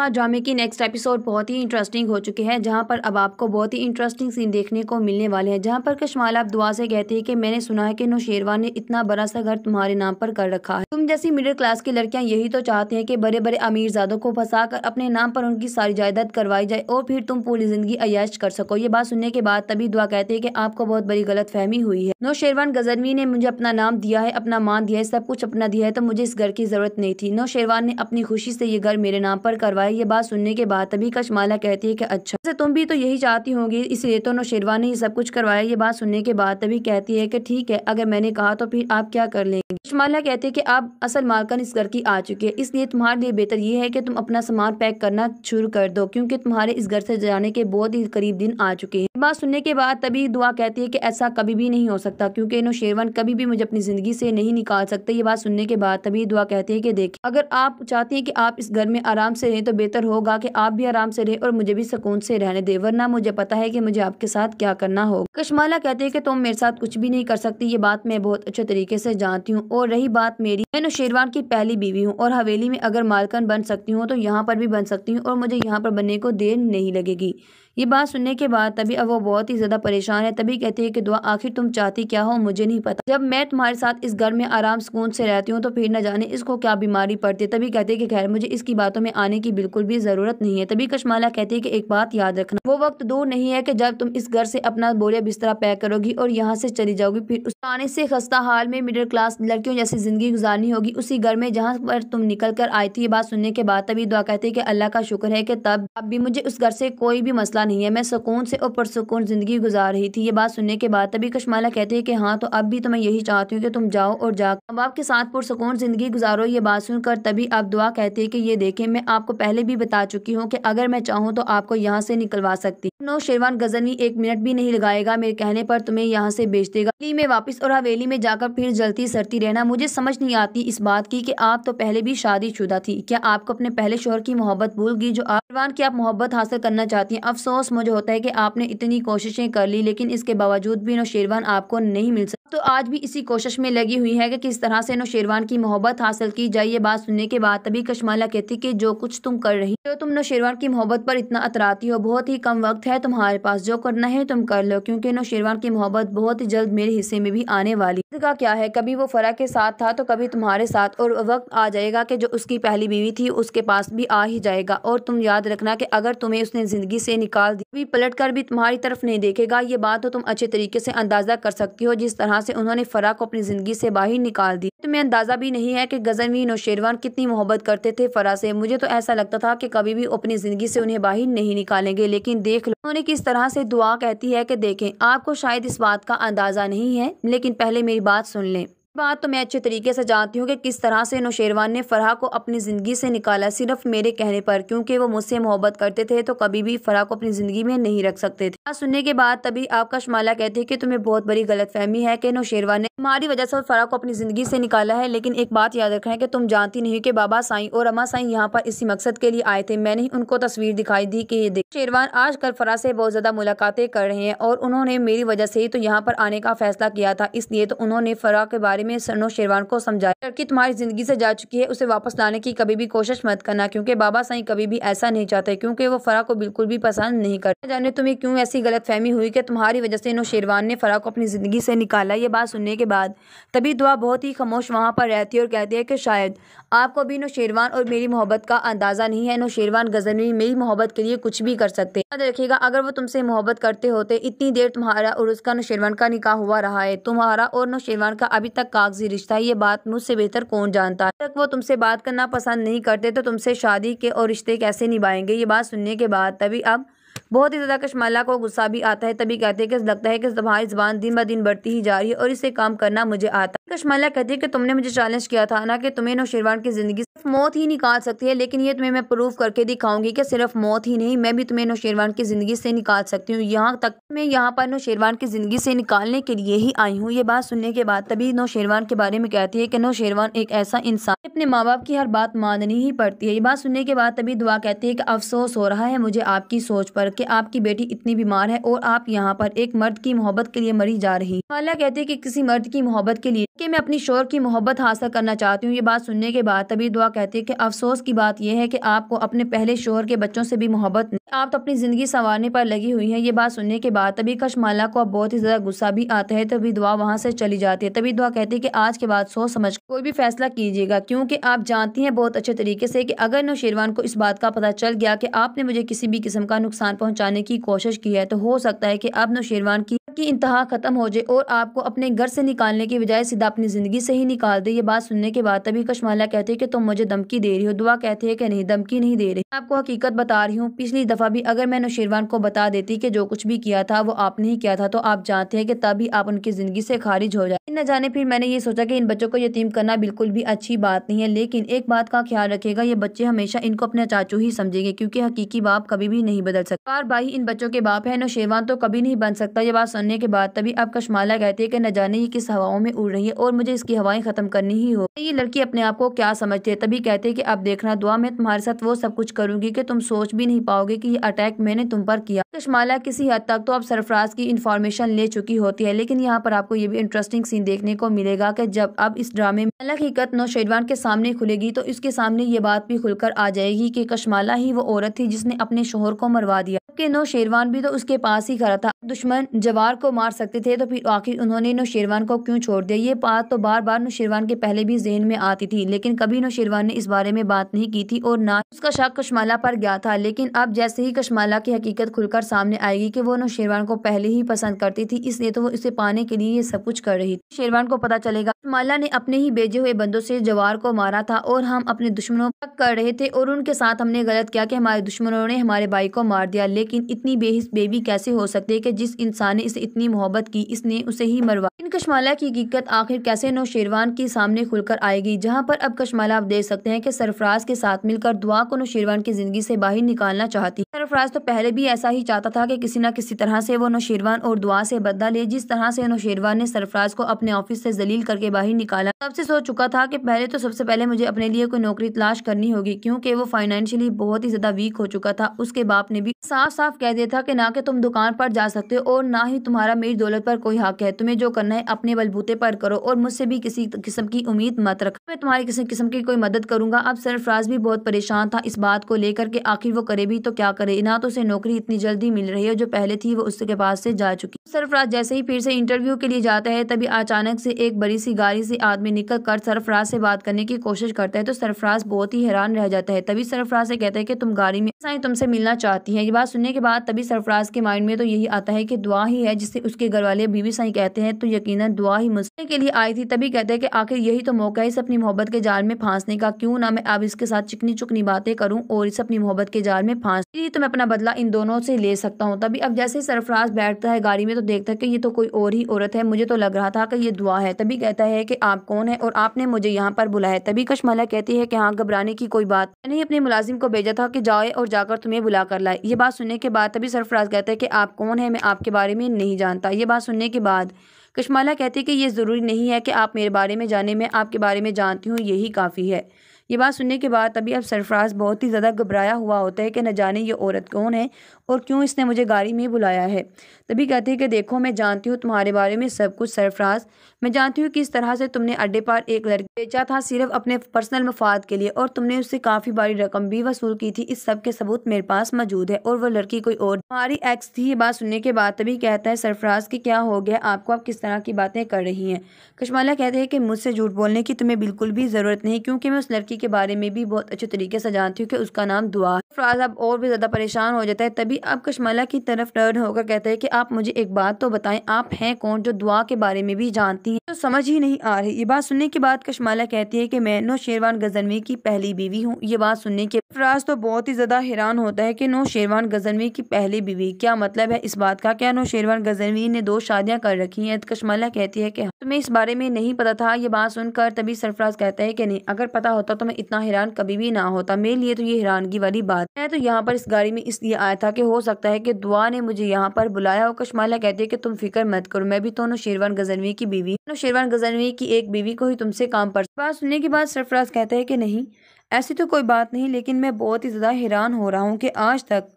ड्रामे हाँ, की नेक्स्ट एपिसोड बहुत ही इंटरेस्टिंग हो चुके हैं जहां पर अब आपको बहुत ही इंटरेस्टिंग सीन देखने को मिलने वाले हैं जहां पर कश्माल आप दुआ से कहते हैं कि मैंने सुना है कि नौशेरवा ने इतना बड़ा सा घर तुम्हारे नाम पर कर रखा है तुम जैसी मिडिल क्लास की लड़कियां यही तो चाहते हैं कि बड़े बड़े अमीर जादों को फंसा कर अपने नाम पर उनकी सारी जायदाद करवाई जाए और फिर तुम पूरी जिंदगी अयाश कर सको ये बात सुनने के बाद तभी दुआ कहते हैं कि आपको बहुत बड़ी गलत फहमी हुई है नौशेरवान गजनवी ने मुझे अपना नाम दिया है अपना मान दिया है सब कुछ अपना दिया है तो मुझे इस घर की जरूरत नहीं थी नौशेरवान ने अपनी खुशी से ये घर मेरे नाम पर करवाया पाए ये बात सुनने के बाद तभी कशमाला कहती है कि अच्छा से तुम भी तो यही चाहती होगी इसलिए तो नौशेरवा ने ये सब कुछ करवाया ये बात सुनने के बाद तभी कहती है कि ठीक है अगर मैंने कहा तो फिर आप क्या कर लेंगे कशमाला कहती है कि आप असल मालकन इस घर की आ चुकी है इसलिए तुम्हारे लिए बेहतर ये है कि तुम अपना सामान पैक करना शुरू कर दो क्योंकि तुम्हारे इस घर से जाने के बहुत ही करीब दिन आ चुके हैं बात सुनने के बाद तभी दुआ कहती है कि ऐसा कभी भी नहीं हो सकता क्योंकि नौशेरवान कभी भी मुझे अपनी ज़िंदगी से नहीं निकाल सकते ये बात सुनने के बाद तभी दुआ कहती है कि देखिए अगर आप चाहती हैं कि आप इस घर में आराम से रहें तो बेहतर होगा कि आप भी आराम से रहें और मुझे भी सुकून से रहने दे वरना मुझे पता है कि मुझे आपके साथ क्या करना होगा कशमाला कहती है कि तुम मेरे साथ कुछ भी नहीं कर सकती ये बात मैं बहुत अच्छे तरीके से जानती हूँ और रही बात मेरी मैं नौशेरवान की पहली बीवी हूँ और हवेली में अगर मालकन बन सकती हूँ तो यहाँ पर भी बन सकती हूँ और मुझे यहाँ पर बनने को देर नहीं लगेगी ये बात सुनने के बाद तभी अब वो बहुत ही ज़्यादा परेशान है तभी कहती है कि दुआ आखिर तुम चाहती क्या हो मुझे नहीं पता जब मैं तुम्हारे साथ इस घर में आराम सुकून से रहती हूँ तो फिर न जाने इसको क्या बीमारी पड़ती है तभी कहते है कि खैर मुझे इसकी बातों में आने की बिल्कुल भी ज़रूरत नहीं है तभी कशमाला कहती है कि एक बात याद रखना वो वक्त दूर नहीं है कि जब तुम इस घर से अपना बोरिया बिस्तरा पैक करोगी और यहाँ से चली जाओगी फिर उस आने से खस्ता हाल में मिडिल क्लास लड़कियों जैसी ज़िंदगी गुजारनी होगी उसी घर में जहाँ पर तुम निकल कर आई थी ये बात सुनने के बाद तभी दुआ कहती है कि अल्लाह का शुक्र है कि तब अब भी मुझे उस घर से कोई भी मसला नहीं है मैं सुकून से और पुरसकून ज़िंदगी गुजार रही थी ये बात सुनने के बाद तभी कश्माला कहते हैं कि हाँ तो अब भी तो मैं यही चाहती हूँ कि तुम जाओ और जाओ अब आपके साथ पुरसकून ज़िंदगी गुजारो ये बात सुनकर तभी आप दुआ कहते हैं कि ये देखें मैं आपको पहले भी बता चुकी हूँ कि अगर मैं चाहूँ तो आपको यहाँ से निकलवा सकती नो शेरवान गजनवी एक मिनट भी नहीं लगाएगा मेरे कहने पर तुम्हें यहाँ से बेच देगा दिल्ली में वापस और हवेली में जाकर फिर जलती सरती रहना मुझे समझ नहीं आती इस बात की कि आप तो पहले भी शादीशुदा थी क्या आपको अपने पहले शोहर की मोहब्बत भूल गई जो आप शेरवान की आप मोहब्बत हासिल करना चाहती हैं अफसोस अफसोस मुझे होता है कि आपने इतनी कोशिशें कर ली लेकिन इसके बावजूद भी नौशेरवान आपको नहीं मिल सकता तो आज भी इसी कोशिश में लगी हुई है कि किस तरह से नौशेरवान की मोहब्बत हासिल की जाए ये बात सुनने के बाद तभी कश्माला कहती कि जो कुछ तुम कर रही हो तो तुम नौशेरवान की मोहब्बत पर इतना अतराती हो बहुत ही कम वक्त है तुम्हारे पास जो करना है तुम कर लो क्योंकि नौशेरवान की मोहब्बत बहुत ही जल्द मेरे हिस्से में भी आने वाली का क्या है कभी वो फरा के साथ था तो कभी तुम्हारे साथ और वक्त आ जाएगा की जो उसकी पहली बीवी थी उसके पास भी आ ही जाएगा और तुम याद रखना की अगर तुम्हें उसने जिंदगी से निकाल दी पलट कर भी तुम्हारी तरफ नहीं देखेगा ये बात तो तुम अच्छे तरीके से अंदाजा कर सकती हो जिस तरह जहाँ से उन्होंने फराह को अपनी ज़िंदगी से बाहर निकाल दी तो मैं अंदाज़ा भी नहीं है कि गज़नवी नौशेरवान कितनी मोहब्बत करते थे फराह से मुझे तो ऐसा लगता था कि कभी भी अपनी ज़िंदगी से उन्हें बाहर नहीं निकालेंगे लेकिन देख लो उन्होंने किस तरह से दुआ कहती है कि देखें आपको शायद इस बात का अंदाज़ा नहीं है लेकिन पहले मेरी बात सुन लें बात तो मैं अच्छे तरीके से जानती हूँ कि किस तरह से नौशेरवान ने फ़रहा को अपनी ज़िंदगी से निकाला सिर्फ मेरे कहने पर क्योंकि वो मुझसे मोहब्बत करते थे तो कभी भी फ़रहा को अपनी ज़िंदगी में नहीं रख सकते थे बात सुनने के बाद तभी आपका माला कहते हैं कि तुम्हें बहुत बड़ी गलतफहमी है कि नौशेरवान ने हमारी वजह से फराह को अपनी ज़िंदगी से निकाला है लेकिन एक बात याद रखें कि तुम जानती नहीं कि बाबा साई और अमा साई यहाँ पर इसी मकसद के लिए आए थे मैंने ही उनको तस्वीर दिखाई दी कि देख शेरवान आज कल फराह से बहुत ज़्यादा मुलाकातें कर रहे हैं और उन्होंने मेरी वजह से ही तो यहाँ पर आने का फैसला किया था इसलिए तो उन्होंने फराह के बारे में सनो शेरवान को समझाया लड़की तुम्हारी ज़िंदगी से जा चुकी है उसे वापस लाने की कभी भी कोशिश मत करना क्योंकि बाबा साई कभी भी ऐसा नहीं चाहते क्योंकि वो फ़रा को बिल्कुल भी पसंद नहीं करते जाने तुम्हें क्यों ऐसी गलत फहमी हुई कि तुम्हारी वजह से नो शेरवान ने फ़रा को अपनी ज़िंदगी से निकाला ये बात सुनने के बाद तभी दुआ बहुत ही खामोश वहाँ पर रहती है और कहती है कि शायद आपको भी नो शेरवान और मेरी मोहब्बत का अंदाज़ा नहीं है नो शेरवान गज़ल मेरी मोहब्बत के लिए कुछ भी कर सकते याद रखेगा अगर वो तुमसे मोहब्बत करते होते इतनी देर तुम्हारा और उसका नो शेरवान का निकाह हुआ रहा है तुम्हारा और नो शेरवान का अभी तक कागजी रिश्ता ये बात मुझसे बेहतर कौन जानता है तक वो तुमसे बात करना पसंद नहीं करते तो तुमसे शादी के और रिश्ते कैसे निभाएंगे ये बात सुनने के बाद तभी अब बहुत ही ज़्यादा कश्मला को गुस्सा भी आता है तभी कहते हैं कि लगता है कि तुम्हारी ज़बान दिन ब दिन बढ़ती ही जा रही है और इसे काम करना मुझे आता है कश्मला कहती है कि तुमने मुझे चैलेंज किया था ना कि तुम्हें नौशेरवान की ज़िंदगी सिर्फ मौत ही निकाल सकती है लेकिन ये तुम्हें मैं प्रूव करके दिखाऊंगी कि सिर्फ मौत ही नहीं मैं भी तुम्हें नौशेरवान की ज़िंदगी से निकाल सकती हूँ यहाँ तक मैं यहाँ पर नौशेरवान की ज़िंदगी से निकालने के लिए ही आई हूँ ये बात सुनने के बाद तभी नौशेरवान के बारे में कहती है कि नौशेरवान एक ऐसा इंसान अपने माँ बाप की हर बात माननी ही पड़ती है ये बात सुनने के बाद तभी दुआ कहती है कि अफसोस हो रहा है मुझे आपकी सोच पर कि आपकी बेटी इतनी बीमार है और आप यहाँ पर एक मर्द की मोहब्बत के लिए मरी जा रही माला कहती है कि किसी मर्द की मोहब्बत के लिए कि मैं अपनी शोर की मोहब्बत हासिल करना चाहती हूँ ये बात सुनने के बाद तभी दुआ कहती है कि अफसोस की बात यह है कि आपको अपने पहले शोर के बच्चों से भी मोहब्बत आप तो अपनी जिंदगी संवारने पर लगी हुई है ये बात सुनने के बाद तभी कशमाला को अब बहुत ही ज्यादा गुस्सा भी आता है तभी दुआ वहाँ से चली जाती है तभी दुआ कहती है की आज के बाद सोच समझ कोई भी फैसला कीजिएगा क्यूँकी आप जानती है बहुत अच्छे तरीके से की अगर नौशेरवान को इस बात का पता चल गया की आपने मुझे किसी भी किस्म का नुकसान पहुंचाने की कोशिश की है तो हो सकता है कि अब नौशेरवान की की इंतहा ख़त्म हो जाए और आपको अपने घर से निकालने के बजाय सीधा अपनी ज़िंदगी से ही निकाल दे ये बात सुनने के बाद तभी कश्माला कहते हैं कि तुम मुझे धमकी दे रही हो दुआ कहते हैं कि नहीं धमकी नहीं दे रही आपको हकीकत बता रही हूँ पिछली दफ़ा भी अगर मैं नौशेरवान को बता देती कि जो कुछ भी किया था वो आपने ही किया था तो आप जानते हैं कि तभी आप उनकी ज़िंदगी से खारिज हो जाए न जाने फिर मैंने ये सोचा कि इन बच्चों को यतीम करना बिल्कुल भी अच्छी बात नहीं है लेकिन एक बात का ख्याल रखेगा ये बच्चे हमेशा इनको अपने चाचू ही समझेंगे क्योंकि हकीकी बाप कभी भी नहीं बदल सकता यार भाई इन बच्चों के बाप है नौशेवान तो कभी नहीं बन सकता ये बात सुनने के बाद तभी अब कशमाला कहती है कि न जाने ये किस हवाओं में उड़ रही है और मुझे इसकी हवाएं ख़त्म करनी ही हो ये लड़की अपने आप को क्या समझती है तभी कहते हैं कि अब देखना दुआ मैं तुम्हारे साथ वो सब कुछ करूंगी कि तुम सोच भी नहीं पाओगे की ये अटैक मैंने तुम पर किया कश्माला किसी हद तक तो अब सरफराज की इन्फॉर्मेशन ले चुकी होती है लेकिन यहाँ पर आपको ये भी इंटरेस्टिंग सीन देखने को मिलेगा की जब अब इस ड्रामे में हकीकत नौशेरवान के सामने खुलेगी तो इसके सामने ये बात भी खुलकर आ जाएगी की कशमाला ही वो औरत थी जिसने अपने शोहर को मरवा दिया के नो शेरवान भी तो उसके पास ही खड़ा था दुश्मन जवार को मार सकते थे तो फिर आखिर उन्होंने नो शेरवान को क्यों छोड़ दिया ये बात तो बार बार नो शेरवान के पहले भी जहन में आती थी लेकिन कभी नो शेरवान ने इस बारे में बात नहीं की थी और ना उसका शक कश्माला पर गया था लेकिन अब जैसे ही कशमाला की हकीकत खुलकर सामने आएगी की वो नो शेरवान को पहले ही पसंद करती थी इसलिए तो वो इसे पाने के लिए ये सब कुछ कर रही थी शेरवान को पता चलेगा कश्माला ने अपने ही भेजे हुए बंदों से जवार को मारा था और हम अपने दुश्मनों कर रहे थे और उनके साथ हमने गलत किया कि हमारे दुश्मनों ने हमारे भाई को मार दिया लेकिन इतनी बेहिस बेबी कैसे हो सकती है कि जिस इंसान ने इसे इतनी मोहब्बत की इसने उसे ही मरवा इन कश्माला की हकीकत आखिर कैसे नौशेरवान के सामने खुलकर आएगी जहाँ पर अब कशमाला आप देख सकते हैं की सरफराज के साथ मिलकर दुआ को नौशेरवान की जिंदगी ऐसी बाहर निकालना चाहती है सरफराज तो पहले भी ऐसा ही चाहता था की किसी न किसी तरह ऐसी वो नौशेरवान और दुआ ऐसी बदला ले जिस तरह से नौशेरवान ने सरफराज को अपने ऑफिस ऐसी जलील करके बाहर निकाला तब से सोच चुका था की पहले तो सबसे पहले मुझे अपने लिए कोई नौकरी तलाश करनी होगी क्यूँकी वो फाइनेंशियली बहुत ही ज्यादा वीक हो चुका था उसके बाप ने भी साफ साफ साफ कह दिया था कि ना कि तुम दुकान पर जा सकते हो और ना ही तुम्हारा मेरी दौलत पर कोई हक है तुम्हें जो करना है अपने बलबूते पर करो और मुझसे भी किसी किस्म की उम्मीद मत रखो मैं तुम्हारी किसी किस्म की कोई मदद करूंगा अब सरफराज भी बहुत परेशान था इस बात को लेकर के आखिर वो करे भी तो क्या करे ना तो उसे नौकरी इतनी जल्दी मिल रही है जो पहले थी वो उसके पास से जा चुकी सरफराज जैसे ही फिर से इंटरव्यू के लिए जाता है तभी अचानक से एक बड़ी सी गाड़ी से आदमी निकल कर सरफराज से बात करने की कोशिश करता है तो सरफराज बहुत ही हैरान रह जाता है तभी सरफराज से कहता है कि तुम गाड़ी में तुमसे मिलना चाहती है ये बात सुनने के बाद तभी सरफराज के माइंड में तो यही आता है कि दुआ ही है जिसे उसके घर वाले बीबी साई कहते हैं तो यकीन दुआ ही मुझसे के लिए आई थी तभी कहते हैं कि आखिर यही तो मौका है इस अपनी मोहब्बत के जाल में फांसने का क्यों ना मैं अब इसके साथ चिकनी चुकनी बातें करूँ और इसे अपनी मोहब्बत के जाल में फांस तो मैं अपना बदला इन दोनों से ले सकता हूँ तभी अब जैसे सरफराज बैठता है गाड़ी में तो देखता है कि ये तो कोई और ही औरत है मुझे तो लग रहा था कि ये दुआ है तभी कहता है की आप कौन है और आपने मुझे यहाँ पर बुलाया तभी कश्मला कहती है की हाँ घबराने की कोई बात मैंने अपने मुलाजिम को भेजा था की जाए और जाकर तुम्हें बुला कर लाए ये बात सुन सुनने के बाद तभी सरफराज कहता है कि आप कौन है मैं आपके बारे में नहीं जानता ये बात सुनने के बाद कश्माला कहती है कि ये ज़रूरी नहीं है कि आप मेरे बारे में जाने में आपके बारे में जानती हूँ यही काफ़ी है ये बात सुनने के बाद तभी अब सरफराज बहुत ही ज़्यादा घबराया हुआ होता है कि न जाने ये औरत कौन है और क्यों इसने मुझे गाड़ी में बुलाया है तभी कहती है कि देखो मैं जानती हूँ तुम्हारे बारे में सब कुछ सरफराज मैं जानती हूँ इस तरह से तुमने अड्डे पार एक लड़की बेचा था सिर्फ अपने पर्सनल मफाद के लिए और तुमने उससे काफ़ी बड़ी रकम भी वसूल की थी इस सब के सबूत मेरे पास मौजूद है और वह लड़की कोई और हमारी एक्स थी ये बात सुनने के बाद तभी कहता है सरफराज की क्या हो गया आपको आप किस तरह की बातें कर रही हैं कश्माला कहते हैं कि मुझसे झूठ बोलने की तुम्हें बिल्कुल भी ज़रूरत नहीं क्योंकि मैं उस लड़की के बारे में भी बहुत अच्छे तरीके से जानती हूँ कि उसका नाम दुआ फ्राज़ अब और भी ज़्यादा परेशान हो जाता है तभी अब कशमला की तरफ टर्न होकर कहते हैं कि आप मुझे एक बात तो बताएं आप हैं कौन जो दुआ के बारे में भी जानती हैं तो समझ ही नहीं आ रही ये बात सुनने के बाद कशमाला कहती है कि मैं नो शेरवान गजनवी की पहली बीवी हूँ ये बात सुनने के फराज तो बहुत ही ज़्यादा हैरान होता है कि नो शेरवान गजनवी की पहली बीवी क्या मतलब है इस बात का क्या नो शेरवान गजनवी ने दो शादियाँ कर रखी हैं तो कशमाला कहती है कि हाँ, तुम्हें इस बारे में नहीं पता था ये बात सुनकर तभी सरफराज कहता है कि नहीं अगर पता होता तो मैं इतना हैरान कभी भी ना होता मेरे लिए तो ये हैरानगी वाली बात था मैं तो यहाँ पर इस गाड़ी में इसलिए आया था कि हो सकता है कि दुआ ने मुझे यहाँ पर बुलाया और कश्माला कहती है कि तुम फिक्र मत करो मैं भी नो शेरवान गजनवी की बीवी नो शेरवान गजनवी की एक बीवी को ही तुमसे काम पर बात सुनने के बाद सरफराज कहते हैं कि नहीं ऐसी तो कोई बात नहीं लेकिन मैं बहुत ही ज़्यादा हैरान हो रहा हूँ कि आज तक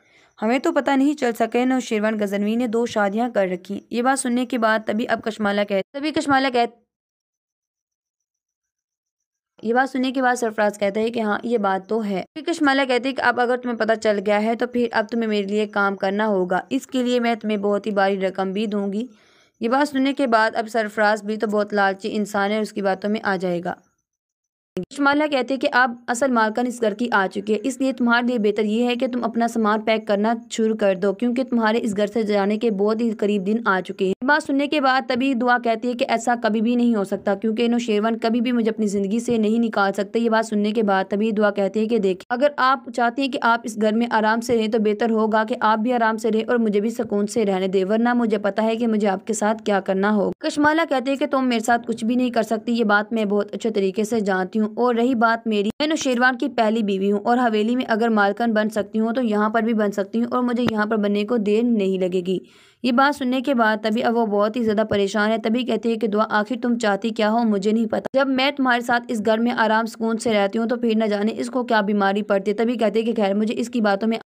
हमें तो पता नहीं चल सके न शेरवान गजनवी ने दो शादियां कर रखी ये बात सुनने के बाद तभी अब कशमाला कह तभी कशमाला कह ये बात सुनने के बाद सरफराज कहता है कि हाँ ये बात तो है फिर कश्माला कहती है कि अब अगर तुम्हें पता चल गया है तो फिर अब तुम्हें मेरे लिए काम करना होगा इसके लिए मैं तुम्हें बहुत ही भारी रकम भी दूंगी ये बात सुनने के बाद अब सरफराज भी तो बहुत लालची इंसान है उसकी बातों में आ जाएगा माला कहते हैं कि आप असल मालकन इस घर की आ चुकी है इसलिए तुम्हारे लिए बेहतर ये है कि तुम अपना सामान पैक करना शुरू कर दो क्योंकि तुम्हारे इस घर से जाने के बहुत ही करीब दिन आ चुके हैं बात सुनने के बाद तभी दुआ कहती है कि ऐसा कभी भी नहीं हो सकता क्योंकि शेरवान कभी भी मुझे अपनी ज़िंदगी से नहीं निकाल सकते ये बात सुनने के बाद तभी दुआ कहती है कि देखे अगर आप चाहती हैं कि आप इस घर में आराम से रहें तो बेहतर होगा कि आप भी आराम से रहें और मुझे भी सुकून से रहने दें वरना मुझे पता है कि मुझे आपके साथ क्या करना होगा कशमाला कहते हैं कि तुम मेरे साथ कुछ भी नहीं कर सकती ये बात मैं बहुत अच्छे तरीके से जानती हूँ हूँ और रही बात मेरी मैं नौशेरवान की पहली बीवी हूँ और हवेली में अगर मालकन बन सकती हूँ तो यहाँ पर भी बन सकती हूँ और मुझे यहाँ पर बनने को देर नहीं लगेगी ये बात सुनने के बाद तभी अब वो बहुत ही ज़्यादा परेशान है तभी कहती है कि दुआ आखिर तुम चाहती क्या हो मुझे नहीं पता जब मैं तुम्हारे साथ इस घर में आराम सुकून से रहती हूँ तो फिर न जाने इसको क्या बीमारी पड़ती है तभी कहते कि खैर मुझे इसकी बातों में